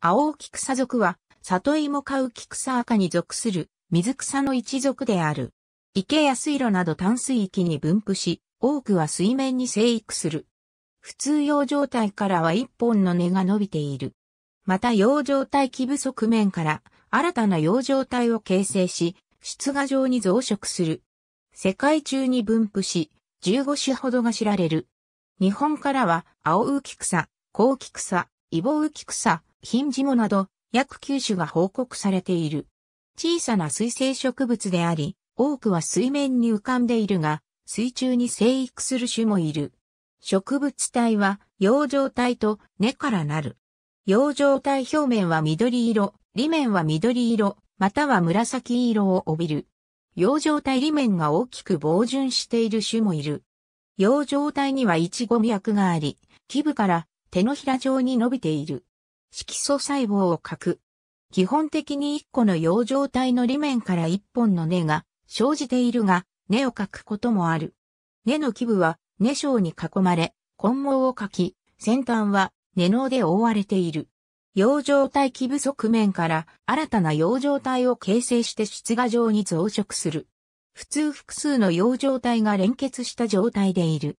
青木草属は、里芋科ウキ草赤に属する水草の一属である。池や水路など淡水域に分布し、多くは水面に生育する。普通葉状態からは一本の根が伸びている。また葉状態基不側面から新たな葉状態を形成し、出芽状に増殖する。世界中に分布し、15種ほどが知られる。日本からは、青浮き草、高木草、イボウキ草、ヒンジモなど、約9種が報告されている。小さな水生植物であり、多くは水面に浮かんでいるが、水中に生育する種もいる。植物体は、葉状体と根からなる。葉状体表面は緑色、裏面は緑色、または紫色を帯びる。葉状体裏面が大きく膨潤している種もいる。葉状体には一チ脈があり、基部から手のひら状に伸びている。色素細胞を核。基本的に1個の葉状体の裏面から1本の根が生じているが、根を描くこともある。根の基部は根鞘に囲まれ、根毛を描き、先端は根脳で覆われている。葉状体基部側面から新たな葉状体を形成して出芽状に増殖する。普通複数の葉状体が連結した状態でいる。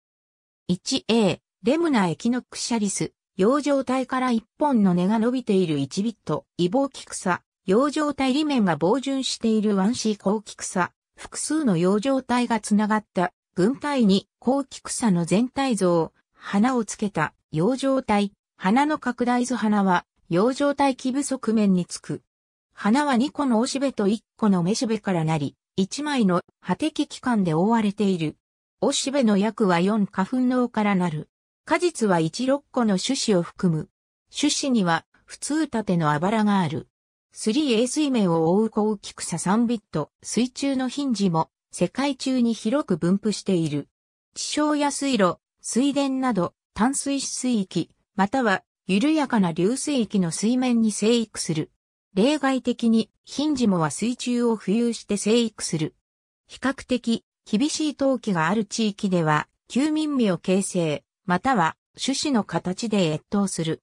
1A、レムナエキノクシャリス、洋状体から一本の根が伸びている1ビット、異キク草、洋状体裏面が防潤しているワンシー高ク草、複数の洋状体がつながった軍体に高ク草の全体像、花をつけた洋状体、花の拡大図花は洋状体基部側面につく。花は2個のおしべと1個のめしべからなり、1枚の破敵器官で覆われている。おしべの役は4花粉脳からなる。果実は16個の種子を含む。種子には、普通縦のあばらがある。3A 水面を覆う高貴草3ビット、水中のヒンジも、世界中に広く分布している。地表や水路、水田など、淡水水域、または、緩やかな流水域の水面に生育する。例外的に、ヒンジモは水中を浮遊して生育する。比較的、厳しい陶器がある地域では、休眠日を形成。または種子の形で越冬する。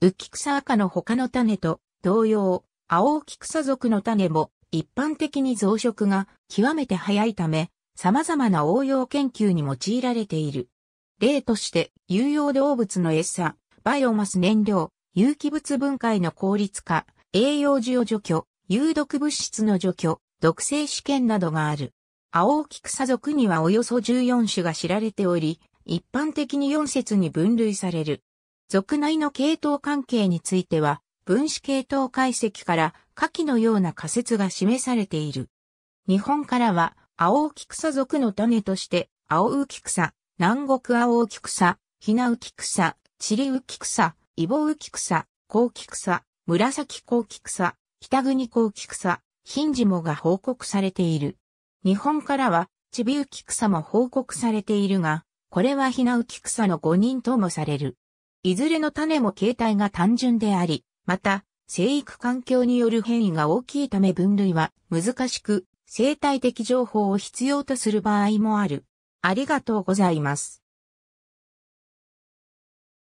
ウッキクサ赤の他の種と同様、青ク草属の種も一般的に増殖が極めて早いため、様々な応用研究に用いられている。例として、有用動物の餌、バイオマス燃料、有機物分解の効率化、栄養需要除去、有毒物質の除去、毒性試験などがある。青ク草属にはおよそ14種が知られており、一般的に4節に分類される。属内の系統関係については、分子系統解析から下記のような仮説が示されている。日本からは、青浮草属の種として、青浮草、南国青浮草、ひな浮草、チリ浮草、イボ浮草、高木草、紫高木草、北国高木草、ヒンジモが報告されている。日本からは、チビ浮草も報告されているが、これはヒナウキ草の5人ともされる。いずれの種も形態が単純であり、また、生育環境による変異が大きいため分類は難しく、生態的情報を必要とする場合もある。ありがとうございます。